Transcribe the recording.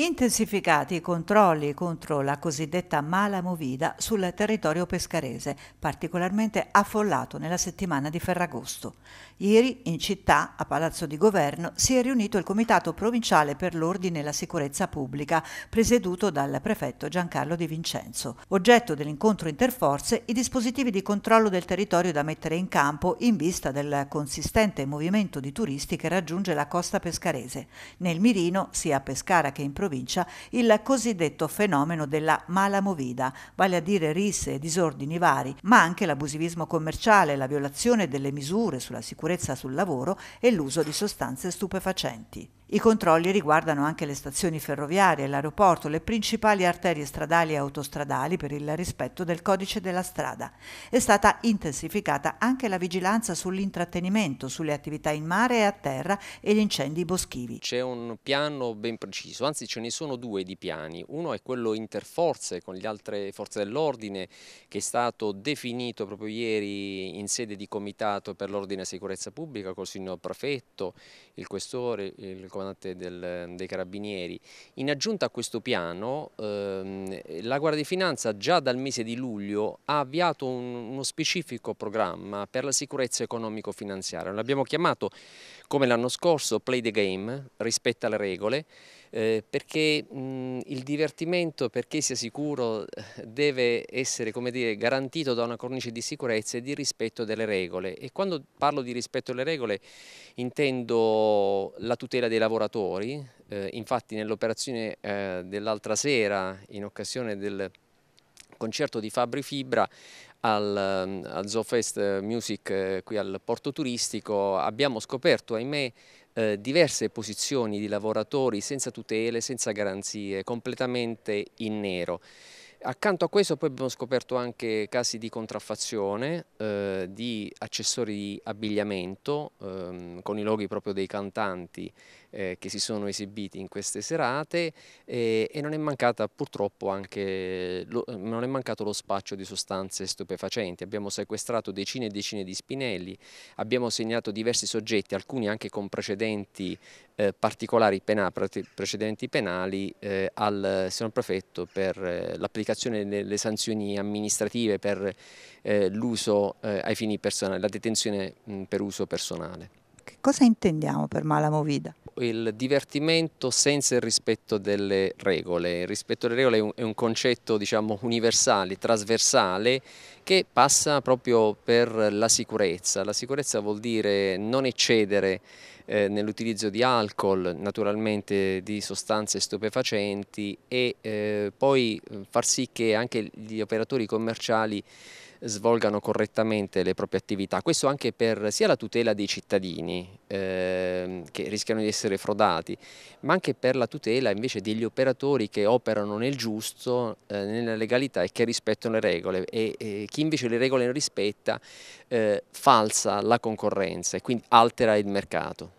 Intensificati i controlli contro la cosiddetta mala movida sul territorio pescarese, particolarmente affollato nella settimana di Ferragosto. Ieri in città, a Palazzo di Governo, si è riunito il Comitato Provinciale per l'Ordine e la Sicurezza Pubblica, presieduto dal prefetto Giancarlo Di Vincenzo. Oggetto dell'incontro interforze i dispositivi di controllo del territorio da mettere in campo in vista del consistente movimento di turisti che raggiunge la costa pescarese. Nel mirino, sia a Pescara che in provincia, provincia il cosiddetto fenomeno della mala movida, vale a dire risse e disordini vari, ma anche l'abusivismo commerciale, la violazione delle misure sulla sicurezza sul lavoro e l'uso di sostanze stupefacenti. I controlli riguardano anche le stazioni ferroviarie, l'aeroporto, le principali arterie stradali e autostradali per il rispetto del codice della strada. È stata intensificata anche la vigilanza sull'intrattenimento, sulle attività in mare e a terra e gli incendi boschivi. C'è un piano ben preciso, anzi c'è ce ne sono due di piani, uno è quello interforze con le altre forze dell'ordine che è stato definito proprio ieri in sede di comitato per l'ordine e sicurezza pubblica col signor prefetto, il questore, il comandante del, dei carabinieri. In aggiunta a questo piano ehm, la Guardia di Finanza già dal mese di luglio ha avviato un, uno specifico programma per la sicurezza economico-finanziaria, l'abbiamo chiamato come l'anno scorso play the game, rispetto alle regole, eh, perché mh, il divertimento, perché sia sicuro, eh, deve essere dire, garantito da una cornice di sicurezza e di rispetto delle regole. E quando parlo di rispetto delle regole intendo la tutela dei lavoratori, eh, infatti nell'operazione eh, dell'altra sera, in occasione del concerto di Fabri Fibra al, al Zoofest Music eh, qui al porto turistico abbiamo scoperto ahimè eh, diverse posizioni di lavoratori senza tutele, senza garanzie, completamente in nero. Accanto a questo poi abbiamo scoperto anche casi di contraffazione, eh, di accessori di abbigliamento ehm, con i loghi proprio dei cantanti eh, che si sono esibiti in queste serate eh, e non è, mancata, anche, lo, non è mancato lo spaccio di sostanze stupefacenti. Abbiamo sequestrato decine e decine di spinelli, abbiamo segnato diversi soggetti, alcuni anche con precedenti eh, particolari penali, precedenti penali eh, al signor prefetto per eh, l'applicazione l'applicazione delle sanzioni amministrative per eh, l'uso eh, ai fini personali, la detenzione per uso personale. Che cosa intendiamo per mala movida? Il divertimento senza il rispetto delle regole. Il rispetto delle regole è un, concetto diciamo, universale, trasversale, che passa proprio per la sicurezza. La sicurezza vuol dire non eccedere eh, nell'utilizzo di alcol, naturalmente di sostanze stupefacenti e eh, poi eh, far sì che anche gli operatori commerciali svolgano correttamente le proprie attività. Questo anche per sia la tutela dei cittadini eh, che rischiano di essere frodati, ma anche per la tutela invece degli operatori che operano nel giusto, eh, nella legalità e che rispettano le regole e, e chi invece le regole non rispetta eh, falsa la concorrenza e quindi altera il mercato.